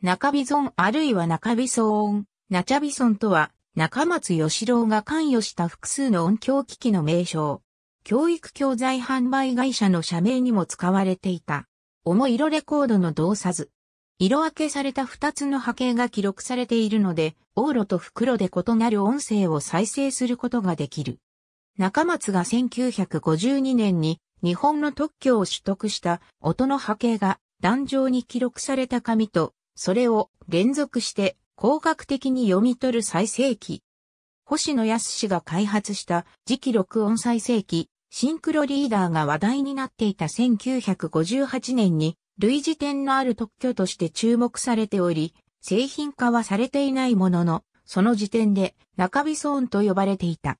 中尾ゾあるいは中尾騒音、ナチャビソンとは、中松義郎が関与した複数の音響機器の名称。教育教材販売会社の社名にも使われていた。重色レコードの動作図。色分けされた2つの波形が記録されているので、往路と袋で異なる音声を再生することができる。中松が1952年に日本の特許を取得した音の波形が壇上に記録された紙とそれを連続して工学的に読み取る再生機。星野康氏が開発した磁気録音再生機、シンクロリーダーが話題になっていた1958年に類似点のある特許として注目されており、製品化はされていないものの、その時点で中火ゾーンと呼ばれていた。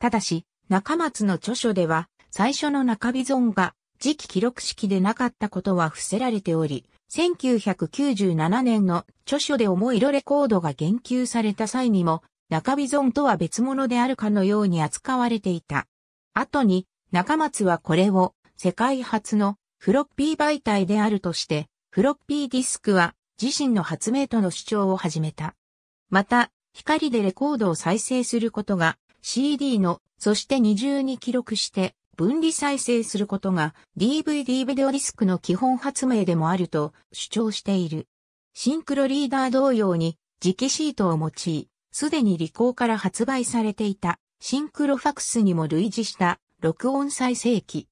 ただし、中松の著書では、最初の中火ゾーンが次期記録式でなかったことは伏せられており、1997年の著書で重色レコードが言及された際にも、中ビゾンとは別物であるかのように扱われていた。後に、中松はこれを世界初のフロッピー媒体であるとして、フロッピーディスクは自身の発明との主張を始めた。また、光でレコードを再生することが CD の、そして二重に記録して分離再生することが DVD ビデオディスクの基本発明でもあると主張している。シンクロリーダー同様に磁気シートを用い、すでに利口から発売されていたシンクロファクスにも類似した録音再生機。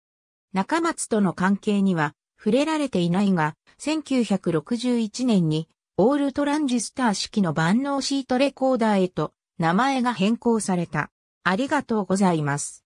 中松との関係には触れられていないが、1961年にオールトランジスター式の万能シートレコーダーへと名前が変更された。ありがとうございます。